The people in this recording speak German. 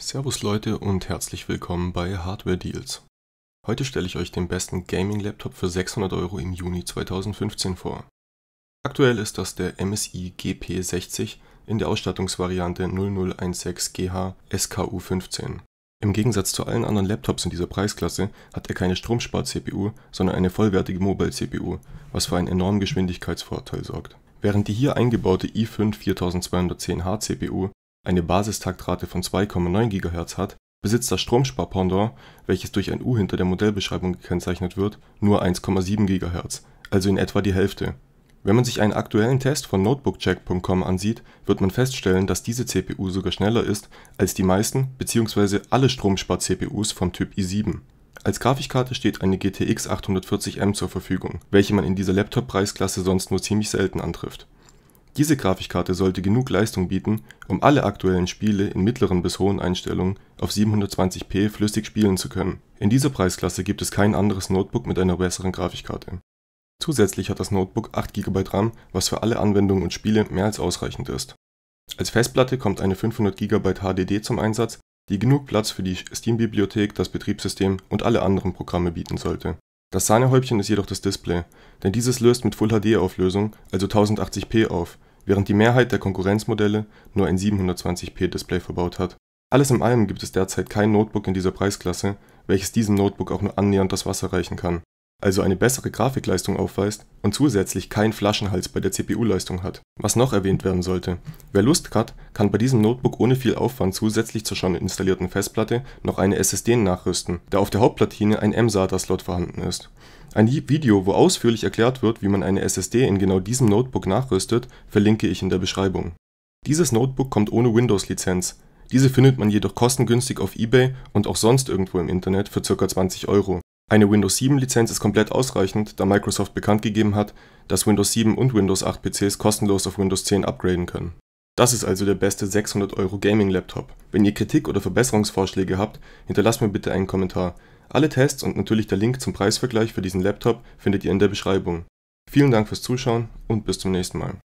Servus Leute und herzlich willkommen bei Hardware Deals. Heute stelle ich euch den besten Gaming-Laptop für 600 Euro im Juni 2015 vor. Aktuell ist das der MSI GP60 in der Ausstattungsvariante 0016GH SKU15. Im Gegensatz zu allen anderen Laptops in dieser Preisklasse hat er keine Stromspar-CPU, sondern eine vollwertige Mobile-CPU, was für einen enormen Geschwindigkeitsvorteil sorgt. Während die hier eingebaute i5 4210H CPU eine Basistaktrate von 2,9 GHz hat, besitzt das Stromsparpendant, welches durch ein U hinter der Modellbeschreibung gekennzeichnet wird, nur 1,7 GHz, also in etwa die Hälfte. Wenn man sich einen aktuellen Test von notebookcheck.com ansieht, wird man feststellen, dass diese CPU sogar schneller ist als die meisten bzw. alle Stromspar-CPUs vom Typ i7. Als Grafikkarte steht eine GTX 840M zur Verfügung, welche man in dieser Laptop-Preisklasse sonst nur ziemlich selten antrifft diese Grafikkarte sollte genug Leistung bieten, um alle aktuellen Spiele in mittleren bis hohen Einstellungen auf 720p flüssig spielen zu können. In dieser Preisklasse gibt es kein anderes Notebook mit einer besseren Grafikkarte. Zusätzlich hat das Notebook 8 GB RAM, was für alle Anwendungen und Spiele mehr als ausreichend ist. Als Festplatte kommt eine 500 GB HDD zum Einsatz, die genug Platz für die Steam-Bibliothek, das Betriebssystem und alle anderen Programme bieten sollte. Das Sahnehäubchen ist jedoch das Display, denn dieses löst mit Full HD-Auflösung, also 1080p auf während die Mehrheit der Konkurrenzmodelle nur ein 720p-Display verbaut hat. Alles in allem gibt es derzeit kein Notebook in dieser Preisklasse, welches diesem Notebook auch nur annähernd das Wasser reichen kann, also eine bessere Grafikleistung aufweist und zusätzlich keinen Flaschenhals bei der CPU-Leistung hat. Was noch erwähnt werden sollte, wer Lust hat, kann bei diesem Notebook ohne viel Aufwand zusätzlich zur schon installierten Festplatte noch eine SSD nachrüsten, da auf der Hauptplatine ein mSATA-Slot vorhanden ist. Ein Video, wo ausführlich erklärt wird, wie man eine SSD in genau diesem Notebook nachrüstet, verlinke ich in der Beschreibung. Dieses Notebook kommt ohne Windows-Lizenz, diese findet man jedoch kostengünstig auf eBay und auch sonst irgendwo im Internet für ca. 20 Euro. Eine Windows 7 Lizenz ist komplett ausreichend, da Microsoft bekannt gegeben hat, dass Windows 7 und Windows 8 PCs kostenlos auf Windows 10 upgraden können. Das ist also der beste 600 Euro Gaming Laptop. Wenn ihr Kritik oder Verbesserungsvorschläge habt, hinterlasst mir bitte einen Kommentar. Alle Tests und natürlich der Link zum Preisvergleich für diesen Laptop findet ihr in der Beschreibung. Vielen Dank fürs Zuschauen und bis zum nächsten Mal